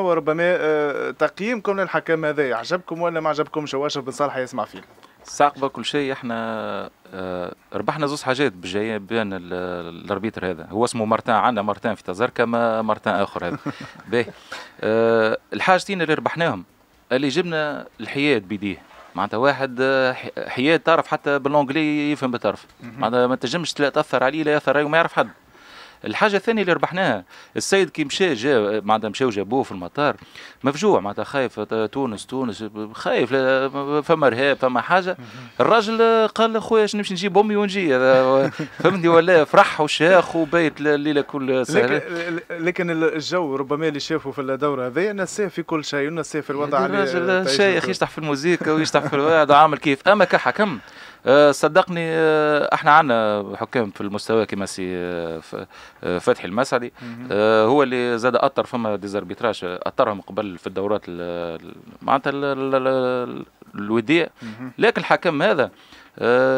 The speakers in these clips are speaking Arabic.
وربما آه، تقييمكم للحكم هذا عجبكم ولا ما عجبكمش هو بن صالح يسمع فيه ساقبه كل شيء احنا آه، ربحنا زوز حاجات بجاية بين الاربيتر هذا هو اسمه مرتان عندنا مرتان في تزركة ما مرتان اخر هذا باهي آه، الحاجتين اللي ربحناهم اللي جبنا الحياد بيديه معناتها واحد حياد تعرف حتى باللونجلي يفهم بالطرف معناتها ما تنجمش لا تاثر عليه لا ياثر عليه وما يعرف حد الحاجه الثانيه اللي ربحناها السيد كي مشى جا معناتها مشاو جابوه في المطار مفجوع معناتها خايف تونس تونس خايف فما ارهاب فما حاجه الراجل قال خويا نمشي نجيب امي ونجي فهمتني ولا فرح وشاخ وبيت الليله كل سهله لكن الجو ربما اللي شافوا في الدوره هذه نساه في كل شيء ونساه في الوضع الراجل شيخ يشتح في الموزيكا ويشتح في الوضع عامل كيف اما كحكم آه، صدقني آه، احنا عندنا حكام في المستوى كما سي آه، فتحي المسعدي هو اللي زاد اثر فما ديزاربيتراج اثرهم قبل في الدورات معناتها الوديه لكن الحكم هذا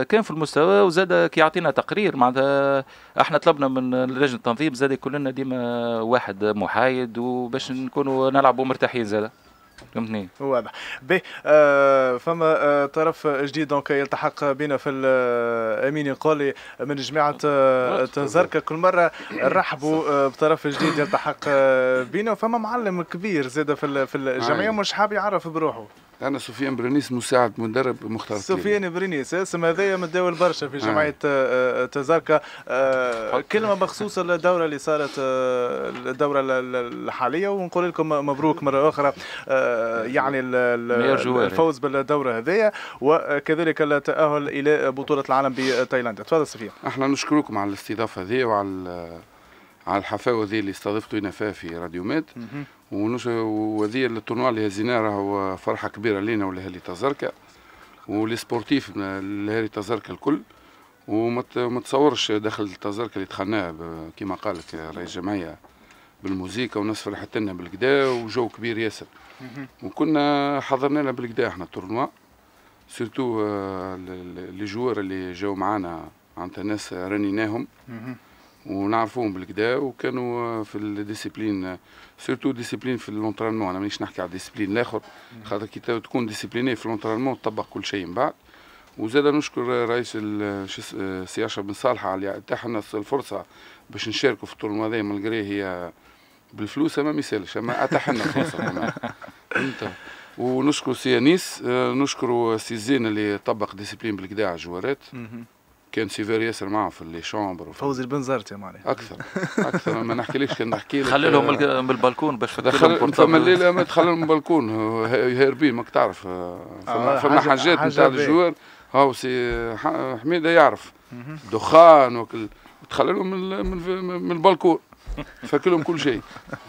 كان في المستوى وزاد كي يعطينا تقرير معناتها احنا طلبنا من لجنه التنظيم زاد يكون لنا ديما واحد محايد وباش نكونوا نلعبوا مرتاحين زاد فهمتني واضح به آه فما آه، طرف جديد دونك يلتحق بنا في آه، امين يقولي من جماعه آه تنزركه كل مره نرحبوا آه، بطرف جديد يلتحق بنا فما معلم كبير زاد في في الجمعيه مش حاب يعرف بروحه انا سفيان برنيس مساعد مدرب مختار سفيان برنيس اسم هذايا متداول برشا في آه. جمعيه آه. آه, آه، كلمه مخصوصه للدوره اللي صارت الدوره آه، الحاليه ونقول لكم مبروك مره اخرى آه يعني الفوز بالدوره هذايا وكذلك التاهل الى بطوله العالم بتايلاند تفضل سفيان احنا نشكركم على الاستضافه هذه وعلى على الحفاوه ذي اللي استضفتونا فيها في راديو مات وهذه التورنوا اللي هزيناه راهو فرحه كبيره لينا ولهالي تزركه ولي سبورتيف لهالي تزركه الكل وما تصورش دخل التزركه اللي دخلناه كما قالك رئيس الجمعيه بالموزيكا والناس فرحت لنا بالكدا وجو كبير ياسر وكنا حضرنا لها بالكدا احنا التورنوا سيرتو آه، لي جوار اللي جاو معانا معناتها ناس رنيناهم ونعرفوهم بالكدا وكانوا في الديسيبلين سيرتو ديسيبلين في لونترينمون انا مانيش نحكي على الديسيبلين الاخر خاطر كي تكون ديسيبليني في لونترينمون تطبق كل شيء من بعد وزاد نشكر رئيس سياشة بن صالحة اللي لنا الفرصة باش نشاركوا في التورنوا هذا مالغري هي بالفلوس ما يسالش اما اتاح لنا الفرصة انت ونشكر سي انيس آه، نشكر سي زين اللي طبق ديسيبلين بالكدا على الجوارات كان سيفير ياسر معه في لي شومبر فوزي البنزرت يا معناها اكثر اكثر ما نحكيلكش كان نحكي لك خلي لهم من آه، البلكون باش دخل فما الليله ما تخلى من البلكون هاربين ماك تعرف آه، فما, آه، فما حاجات نتاع الجوار هاو سي حميده يعرف دخان وكل تخلى لهم من, من, من البلكون فاكلهم كل شيء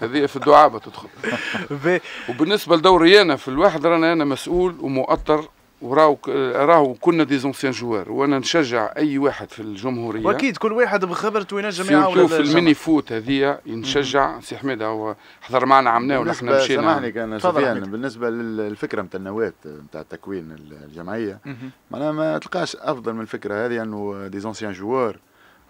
هذه في الدعابه تدخل وبالنسبه لدوري انا في الواحد رانا انا مسؤول ومؤطر وراو راهو كنا دي زونسيان جوار وانا نشجع اي واحد في الجمهوريه واكيد كل واحد بخبرته ينجم يعاون في الميني فوت هذيا نشجع سي حميد هو حضر معنا عمنا ونحن مشينا سامحني كان سفيان بالنسبه للفكره نتاع النواه نتاع تكوين الجمعيه معناها ما تلقاش افضل من الفكره هذه انه دي زونسيان جوار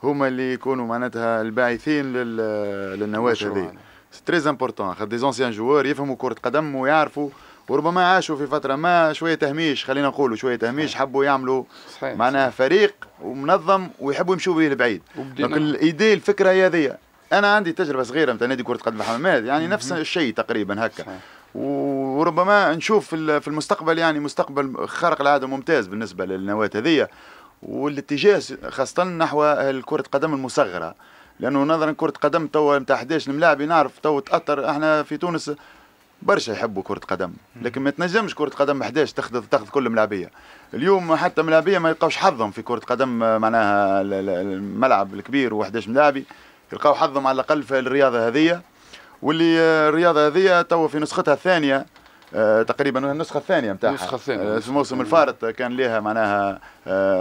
هما اللي يكونوا معناتها الباعثين للنواه هذه سي تري امبورتون خاطر دي زونسيان جوار يفهموا كره قدم ويعرفوا وربما عاشوا في فتره ما شويه تهميش خلينا نقولوا شويه تهميش صحيح. حبوا يعملوا صحيح. معناها فريق ومنظم ويحبوا يمشوا به لبعيد لكن الايدي الفكره هي هذه انا عندي تجربه صغيره مثل نادي كره قدم حمامات يعني نفس الشيء تقريبا هكا وربما نشوف في المستقبل يعني مستقبل خارق العاده ممتاز بالنسبه للنواه هذه والاتجاه خاصه نحو كره قدم المصغره لانه نظرا كره قدم تو نتاع 11 الملاعب نعرف تو تاثر احنا في تونس برشا يحبوا كرة قدم لكن ما تنجمش كرة قدم 11 تاخذ تاخذ كل ملاعبية اليوم حتى ملاعبية ما يلقاوش حظهم في كرة قدم معناها الملعب الكبير و11 ملاعبي يلقاو حظهم على الأقل في الرياضة هذية واللي آه، الرياضة هذية تو في نسختها الثانية آه، تقريبا النسخه الثانيه نتاعها النسخه الثانيه في آه، الموسم الفارط كان لها معناها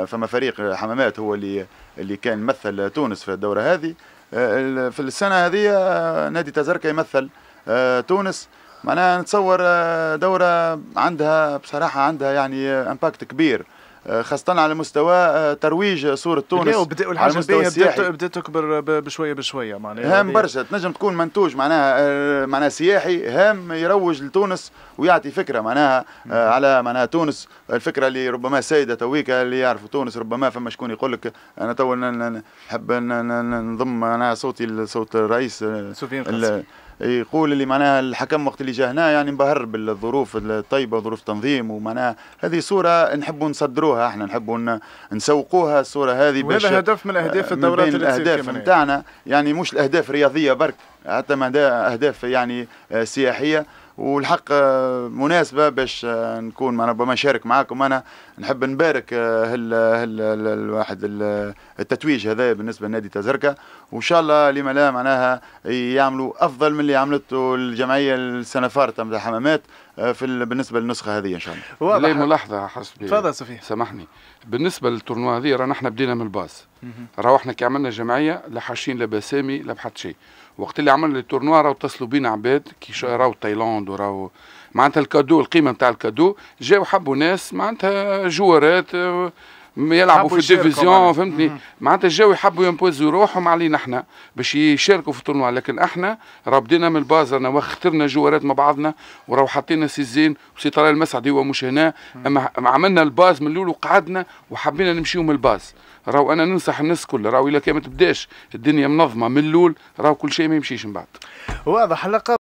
فما فريق حمامات هو اللي اللي كان مثل تونس في الدوره هذه في السنه هذه نادي تزركه يمثل تونس معناها نتصور آه، دوره عندها بصراحه عندها يعني امباكت آه، كبير آه، خاصة على مستوى ترويج صورة تونس وبدأ على المستوى السياحي بدأت تكبر بشوية بشوية معناها هام برشا تنجم تكون منتوج معناها معناها سياحي هام يروج لتونس ويعطي فكرة معناها على معناها تونس الفكرة اللي ربما سيدة تويكا اللي يعرفوا تونس ربما فما شكون يقول لك أنا تو نحب نضم أنا صوتي لصوت الرئيس سفيان يقول اللي معناها الحكم وقت اللي جا هنا يعني انبهر بالظروف الطيبه وظروف التنظيم ومعناها هذه صوره نحبوا نصدروها احنا نحبوا نسوقوها الصوره هذه وهذا هدف من اهداف الدورات الاهداف آه، نتاعنا يعني مش الاهداف الرياضيه برك حتى اهداف يعني آه، سياحيه والحق آه، مناسبه باش آه، نكون معنا ربما نشارك معاكم انا نحب نبارك هال هال الواحد التتويج هذا بالنسبه لنادي تزركه وان شاء الله لما لا معناها يعملوا افضل من اللي عملته الجمعيه السنه نتاع حمامات آه، في بالنسبه للنسخه هذه ان شاء الله واضح ملاحظه حسبي تفضل صفيح سامحني بالنسبه للتورنوا هذه رانا احنا بدينا من الباص راهو احنا كي عملنا جمعيه لا حاشين لا بسامي لا بحد شيء وقت اللي عملنا التورنوا راهو اتصلوا بينا عباد كي راهو تايلاند وراهو معناتها الكادو القيمه نتاع الكادو جاو حبوا ناس معناتها جوارات آه، يلعبوا في الديفيزيون فهمتني معناتها جاو يحبوا يمبوزوا روحهم علينا احنا باش يشاركوا في التورنوا لكن احنا ربدينا من الباز انا واخترنا جوارات مع بعضنا وراو حطينا سي زين وسي طلال المسعدي هو مش هنا اما عملنا الباز من الاول وقعدنا وحبينا نمشيو من الباز راو انا ننصح الناس كل راو الا كان ما تبداش الدنيا منظمه من الاول راو كل شيء ما يمشيش من بعد واضح حلقه